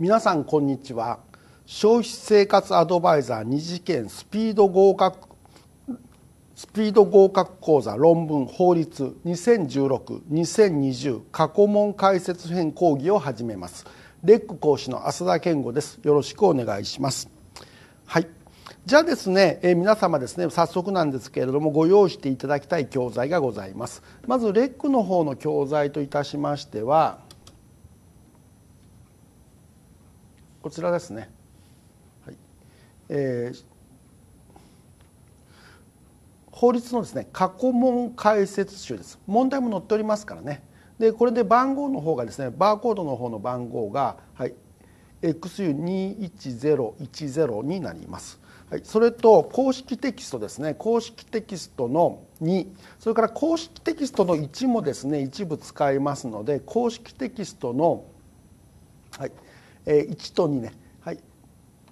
皆さんこんにちは消費生活アドバイザー二次元スピード合格スピード合格講座論文法律2016-2020過去問解説編講義を始めますレック講師の浅田健吾ですよろしくお願いしますはいじゃあですね、えー、皆様ですね早速なんですけれどもご用意していただきたい教材がございますまずレックの方の教材といたしましてはこちらですね、はいえー、法律のですね過去問解説集です問題も載っておりますからねでこれで番号の方がですねバーコードの方の番号が、はい、XU210102 になります。はい、それと公式テキストですね公式テキストの2それから公式テキストの1もですね一部使いますので公式テキストの、はいえー、1と2ね、はい、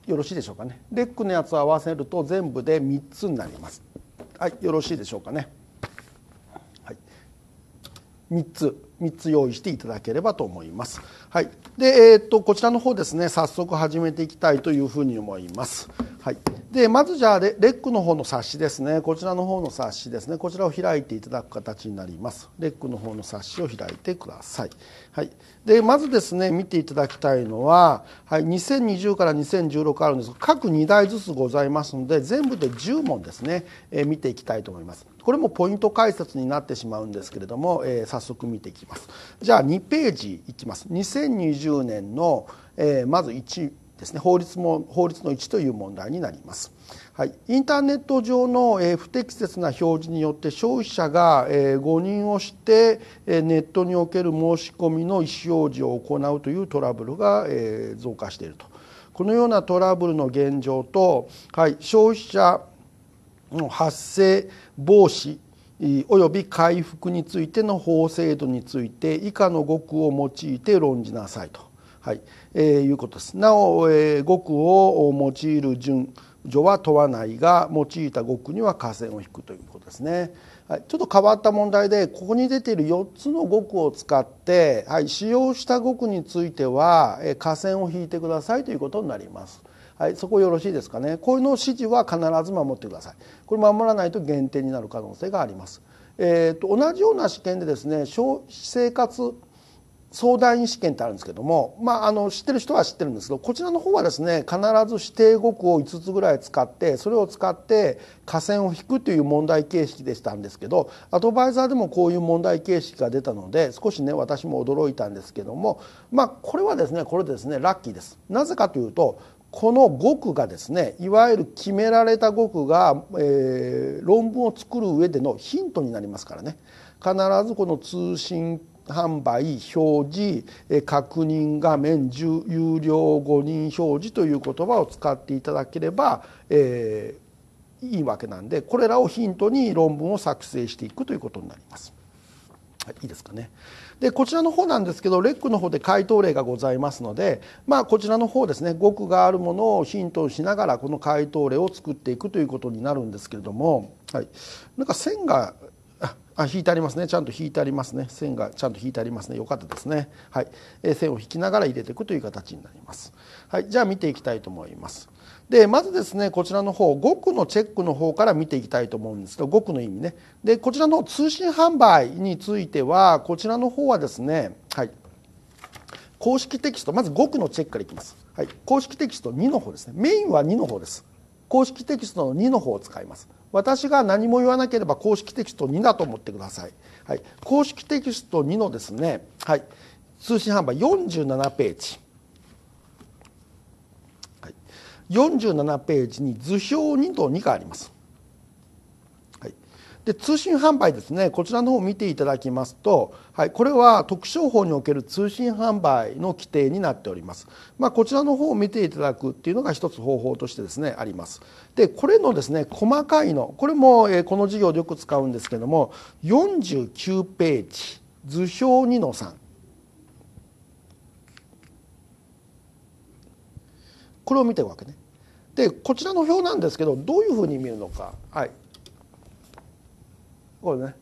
よろしいでしょうかねレックのやつを合わせると全部で3つになりますはいよろしいでしょうかね、はい、3つ3つ用意していただければと思います。はい、で、えー、っとこちらの方ですね早速始めていきたいというふうに思います。はいでまずじゃあレックの方の冊子ですねこちらの方の冊子ですねこちらを開いていただく形になりますレックの方の冊子を開いてください、はい、でまずですね見ていただきたいのは、はい、2020から2016あるんですが各2台ずつございますので全部で10問ですね、えー、見ていきたいと思いますこれもポイント解説になってしまうんですけれども、えー、早速見ていきますじゃあ2ページいきます2020年の、えー、まず1ですね法律も法律の1という問題になります、はい、インターネット上の、え不適切な表示によって消費者が、え誤認をして、えネットにおける申し込みの意思表示を行うというトラブルが、え増加しているとこのようなトラブルの現状と、はい、消費者の発生防止及び回復についての法制度について以下の語句を用いて論じなさいとはいえー、いうことです。なお、えー、語句を用いる順序は問わないが用いた語句には下線を引くということですね。はい、ちょっと変わった問題でここに出ている4つの語句を使って、はい、使用した語句については、えー、下線を引いてくださいということになります。はい、そこよろしいですかね。こういうの指示は必ず守ってください。これ守らないと減点になる可能性があります。えーと、同じような試験でですね消費生活相談員試験ってあるんですけども、まあ、あの知ってる人は知ってるんですけどこちらの方はですね必ず指定語句を5つぐらい使ってそれを使って下線を引くという問題形式でしたんですけどアドバイザーでもこういう問題形式が出たので少しね私も驚いたんですけども、まあ、これはですねこれですねラッキーです。なぜかというとこの語句がですねいわゆる決められた語句が、えー、論文を作る上でのヒントになりますからね必ずこの通信販売表示確認画面有料誤認表示という言葉を使っていただければ、えー、いいわけなんでこれらをヒントに論文を作成していくということになります。はい、いいですかね。でこちらの方なんですけどレックの方で回答例がございますので、まあ、こちらの方ですね語句があるものをヒントにしながらこの回答例を作っていくということになるんですけれども、はい、なんか線があ引いてありますねちゃんと引いてありますね線がちゃんと引いてありますねよかったですね、はいえー、線を引きながら入れていくという形になります、はい、じゃあ見ていきたいと思いますでまずですねこちらの方5区のチェックの方から見ていきたいと思うんですけど5区の意味ねでこちらの通信販売についてはこちらの方はですね、はい、公式テキストまず5区のチェックからいきます、はい、公式テキスト2の方ですねメインは2の方です公式テキストの2の方を使います。私が何も言わなければ公式テキスト2だと思ってください。はい、公式テキスト2のですね、はい、通信販売47ページ。はい、47ページに図表2と2があります。で通信販売ですねこちらの方を見ていただきますと、はい、これは特商法における通信販売の規定になっております、まあ、こちらの方を見ていただくっていうのが一つ方法としてですねありますでこれのですね細かいのこれも、えこの授業でよく使うんですけども49ページ図表2の3これを見ていくわけねでこちらの表なんですけどどういうふうに見るのか、はい、これね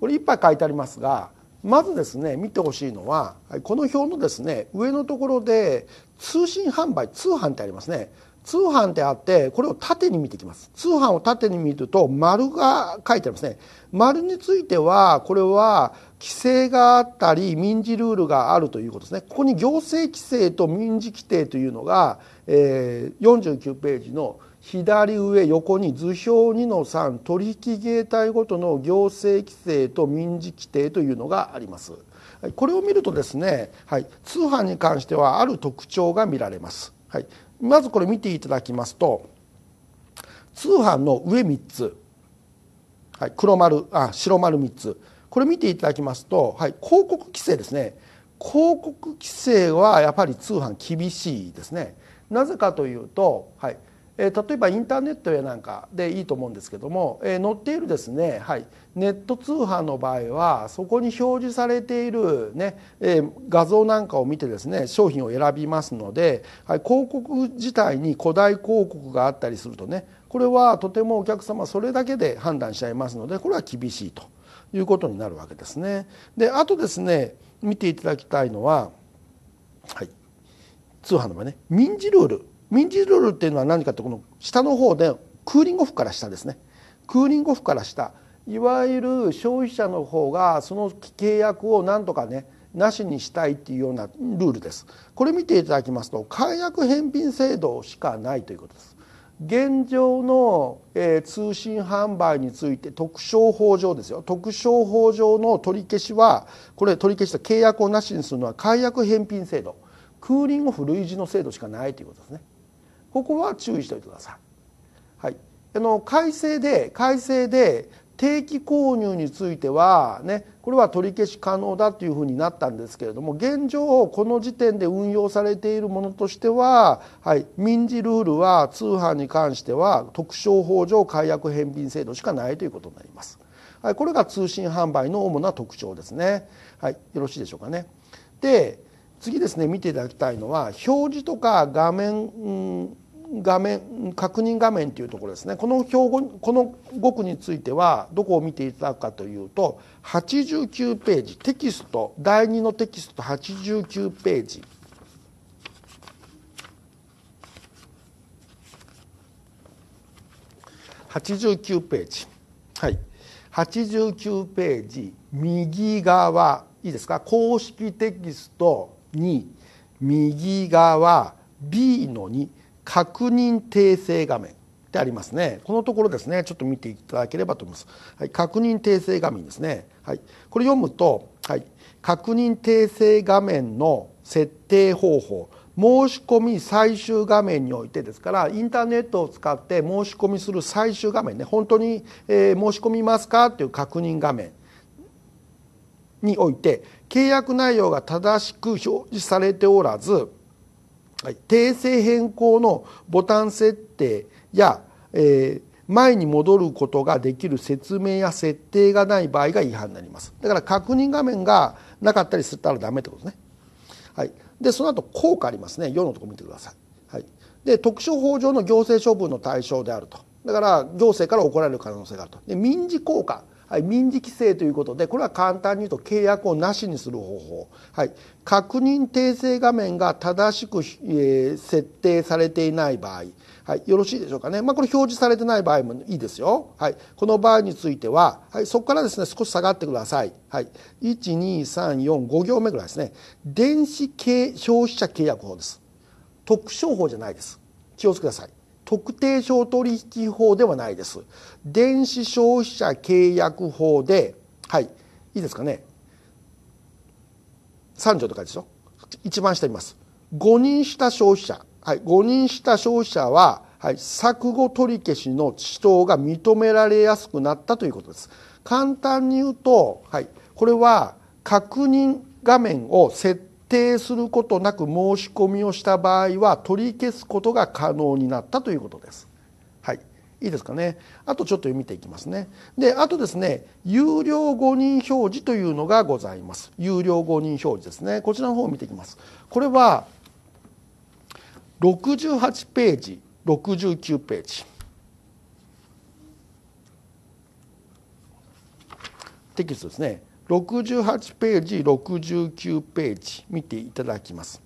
これいっぱい書いてありますがまずですね見てほしいのはこの表のですね上のところで通信販売通販ってありますね通販ってあってこれを縦に見ていきます通販を縦に見ると丸が書いてありますね丸についてはこれは規制があったり民事ルールがあるということですねここに行政規制と民事規定というのが、え49ページの左上横に図表2の3取引形態ごとの行政規制と民事規定というのがあります。これを見るとですね、はい、通販に関してはある特徴が見られます。はい、まずこれ見ていただきますと通販の上3つ、はい、黒丸あ白丸3つこれ見ていただきますと、はい、広告規制ですね広告規制はやっぱり通販厳しいですね。なぜかというと、はい、え例えばインターネットやなんかでいいと思うんですけども、え載っているですね、はい、ネット通販の場合はそこに表示されているね、え画像なんかを見てですね商品を選びますので、はい、広告自体に古代広告があったりするとねこれはとてもお客様それだけで判断しちゃいますのでこれは厳しいということになるわけですね。であとですね見ていただきたいのは、はい、通販の場合ね民事ルール民事ルールっていうのは何かってこの下の方でクーリングオフから下ですねクーリングオフから下いわゆる消費者の方がその契約をなんとかねなしにしたいっていうようなルールですこれ見ていただきますと解約返品制度しかないということです現状の、えー、通信販売について特商法上ですよ特商法上の取り消しはこれ取り消した契約をなしにするのは解約返品制度クーリングオフ類似の制度しかないということですねここは注意しておいてください。はい、あの改正で改正で定期購入については、ね、これは取り消し可能だというふうになったんですけれども現状この時点で運用されているものとしては、はい、民事ルールは通販に関しては特商法上解約返品制度しかないということになります。はい、これが通信販売の主な特徴ですね。はい、よろしいでしょうかね。で次ですね見ていただきたいのは表示とか画面画面確認画面というところですねこの表この語句についてはどこを見ていただくかというと89ページテキスト第2のテキスト89ページ89ページはい89ページ右側いいですか公式テキストに右側 B の2確認訂正画面ってありますねこのところですねちょっと見ていただければと思います、はい、確認訂正画面ですね、はい、これ読むと、はい、確認訂正画面の設定方法申し込み最終画面においてですからインターネットを使って申し込みする最終画面ね本当に、え申し込みますかっていう確認画面において契約内容が正しく表示されておらず、訂正変更のボタン設定や、えー、前に戻ることができる説明や設定がない場合が違反になりますだから確認画面がなかったりしたらダメってことですね、はい、でその後効果ありますね世のとこ見てください、はい、で特殊法上の行政処分の対象であるとだから行政から怒られる可能性があるとで民事効果はい、民事規制ということでこれは簡単に言うと契約をなしにする方法、はい、確認訂正画面が正しく、えー、設定されていない場合、はい、よろしいでしょうかね、まあ、これ表示されてない場合もいいですよ、はい、この場合については、はい、そこからですね少し下がってください、はい、12345行目ぐらいですね電子消費者契約法です特殊法じゃないです気をつけください特定商取引法ではないです。電子消費者契約法で、はい、いいですかね。3条とるでしょ。一番下います。誤認した消費者。はい、誤認した消費者は、はい、錯誤取り消しの指導が認められやすくなったということです。簡単に言うと、はい、これは確認画面を設定することなく申し込みをした場合は取り消すことが可能になったということです。はい、いいですかね。あとちょっと見ていきますね。で、あとですね、有料誤認表示というのがございます。有料誤認表示ですね。こちらの方を見ていきます。これは68ページ、69ページ。テキストですね。68ページ69ページ見ていただきます。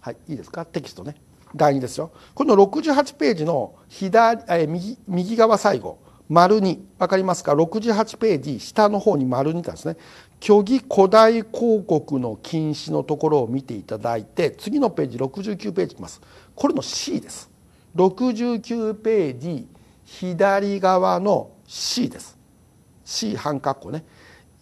はい、いいですかテキストね第2ですよこの68ページの左え右右側最後丸2分かりますか68ページ下の方に丸2たんですね虚偽古代広告の禁止のところを見ていただいて次のページ69ページいきますこれの C です69ページ左側の C です C 半括弧ね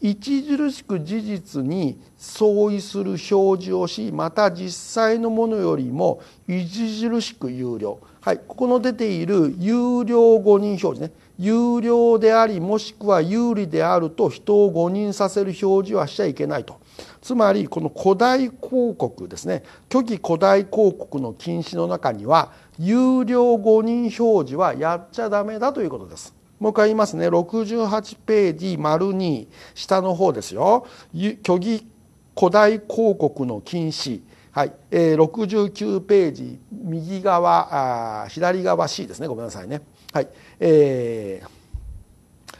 著しく事実に相違する表示をしまた実際のものよりも著しく有料はいここの出ている有料誤認表示ね有料でありもしくは有利であると人を誤認させる表示はしちゃいけないとつまりこの古代広告ですね虚偽古代広告の禁止の中には有料誤認表示はやっちゃダメだということです。もう一回言いますね68ページ丸2下の方ですよ虚偽古代広告の禁止はいえー、69ページ右側あ左側 C ですねごめんなさいね。はいえー、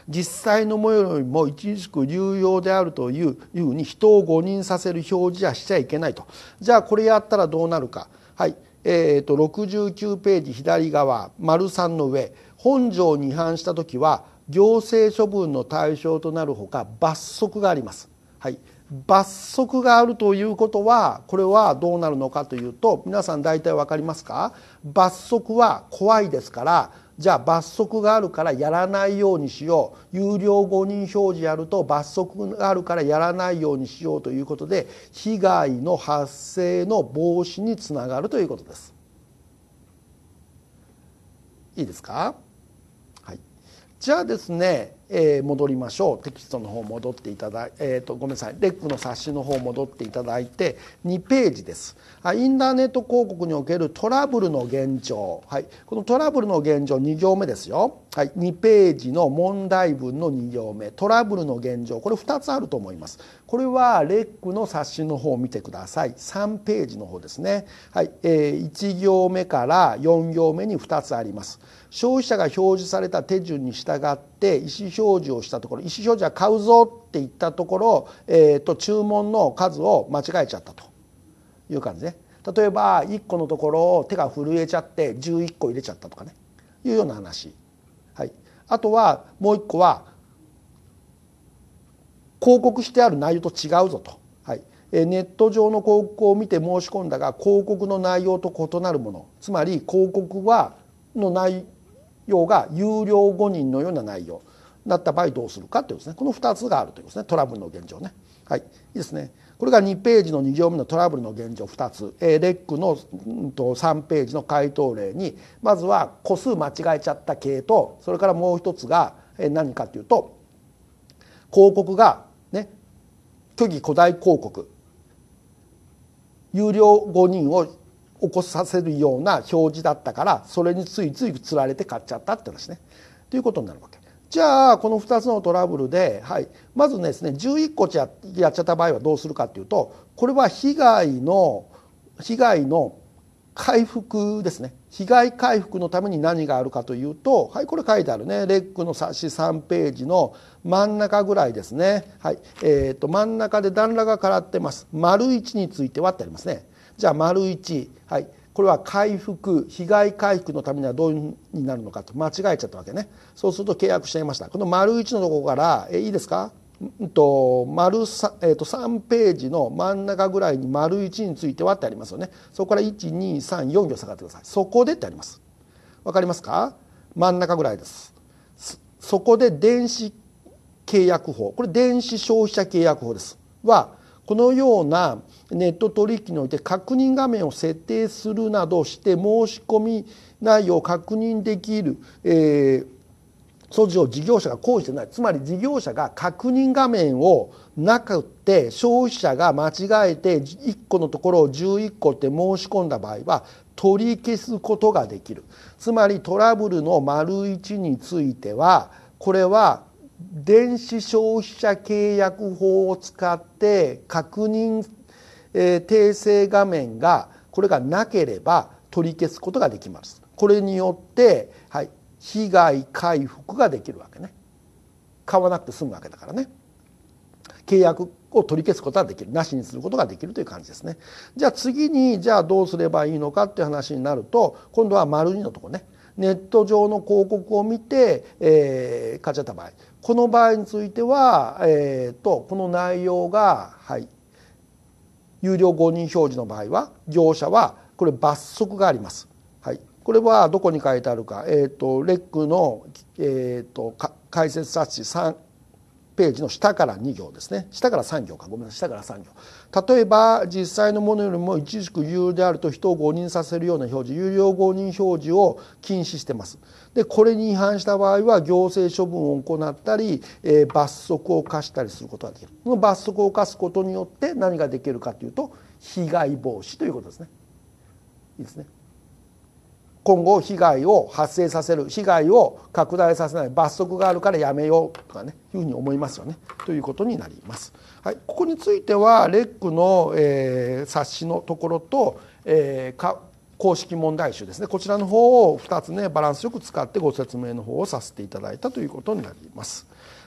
実際のものよりも著しく流用であるというふうに人を誤認させる表示はしちゃいけないとじゃあこれやったらどうなるか、はいえーと69ページ左側丸3の上本条に違反した時は行政処分の対象となるほか罰則があります。はい、罰則があるということはこれはどうなるのかというと皆さん大体分かりますか罰則は怖いですからじゃあ罰則があるからやらないようにしよう有料誤認表示やると罰則があるからやらないようにしようということで被害の発生の防止につながるということです。いいですかじゃあですね、えー、戻りましょうテキストの方戻っていただいえーと、ごめんなさいレックの冊子の方戻っていただいて2ページですインターネット広告におけるトラブルの現状、はい、このトラブルの現状2行目ですよ、はい、2ページの問題文の2行目トラブルの現状これ2つあると思いますこれはレックの冊子の方を見てください3ページの方ですね、はいえー、1行目から4行目に2つあります消費者が表示された手順に従って意思表示をしたところ意思表示は買うぞって言ったところ、えー、と注文の数を間違えちゃったという感じね例えば1個のところを手が震えちゃって11個入れちゃったとかねいうような話、はい、あとはもう1個は広告してある内容と違うぞと、はい、ネット上の広告を見て申し込んだが広告の内容と異なるものつまり広告はの内要が有料誤認のような内容なった場合どうするかというですねこの2つがあるということですねトラブルの現状ね。はい、いいですねこれが2ページの2行目のトラブルの現状2つ、えー、レックの、うんと、と3ページの回答例にまずは個数間違えちゃった系とそれからもう一つが、えー、何かというと広告がね虚偽古代広告有料誤認を起こさせるような表示だったからそれについついつられて買っちゃったって話ねということになるわけじゃあこの2つのトラブルで、はい、まずですね11個やっちゃった場合はどうするかっていうとこれは被害の被害の回復ですね被害回復のために何があるかというと、はい、これ書いてあるねレックの冊子3ページの真ん中ぐらいですね、はいえー、と真ん中で段落が変わってます丸1についてはってありますねじゃあ丸1、はい、これは回復被害回復のためにはどういううになるのかと間違えちゃったわけねそうすると契約しちゃいましたこの丸1のところからえいいですか、うんと丸 3,、えっと3ページの真ん中ぐらいに丸1についてはってありますよねそこから1234行下がってくださいそこでってありますわかりますか真ん中ぐらいですそこで電子契約法これ電子消費者契約法ですはこのようなネット取引において確認画面を設定するなどして申し込み内容を確認できる、えー、措置を事業者が行使してないつまり事業者が確認画面をなくて消費者が間違えて1個のところを11個って申し込んだ場合は取り消すことができるつまりトラブルの丸1についてはこれは電子消費者契約法を使って確認、えー、訂正画面がこれがなければ取り消すことができます。これによって、はい、被害回復ができるわけね。買わなくて済むわけだからね。契約を取り消すことができるなしにすることができるという感じですねじゃあ次にじゃあどうすればいいのかっていう話になると今度は丸2のとこねネット上の広告を見て、えー、買っちゃった場合この場合については、えーと、この内容が、はい、有料誤認表示の場合は業者はこれ罰則があります。はい、これはどこに書いてあるか、えーと、レックの、えーと、と解説冊子ページの下から2行ですね下から3行かごめんなさい下から3行例えば実際のものよりもし軸有であると人を誤認させるような表示有料誤認表示を禁止してますでこれに違反した場合は行政処分を行ったり、えー、罰則を課したりすることができるこの罰則を課すことによって何ができるかというと被害防止ということですねいいですね今後被害を発生させる被害を拡大させない罰則があるからやめようとかねいうふうに思いますよねということになります。はい、ここについてはレックの、えー、冊子のところと、えー、か公式問題集ですねこちらの方を2つねバランスよく使ってご説明の方をさせていただいたということになります。